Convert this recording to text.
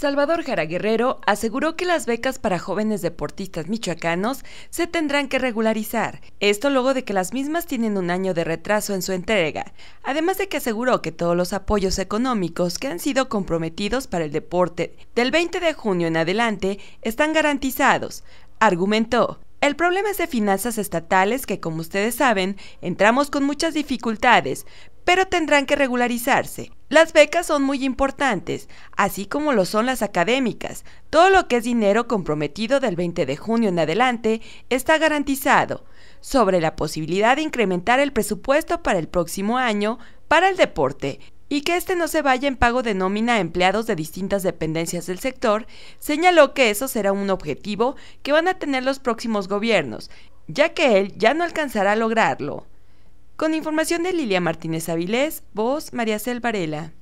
Salvador Jara Guerrero aseguró que las becas para jóvenes deportistas michoacanos se tendrán que regularizar, esto luego de que las mismas tienen un año de retraso en su entrega, además de que aseguró que todos los apoyos económicos que han sido comprometidos para el deporte del 20 de junio en adelante están garantizados, argumentó. El problema es de finanzas estatales que, como ustedes saben, entramos con muchas dificultades, pero tendrán que regularizarse. Las becas son muy importantes, así como lo son las académicas. Todo lo que es dinero comprometido del 20 de junio en adelante está garantizado. Sobre la posibilidad de incrementar el presupuesto para el próximo año para el deporte, y que este no se vaya en pago de nómina a empleados de distintas dependencias del sector, señaló que eso será un objetivo que van a tener los próximos gobiernos, ya que él ya no alcanzará a lograrlo. Con información de Lilia Martínez Avilés, voz María Cel Varela.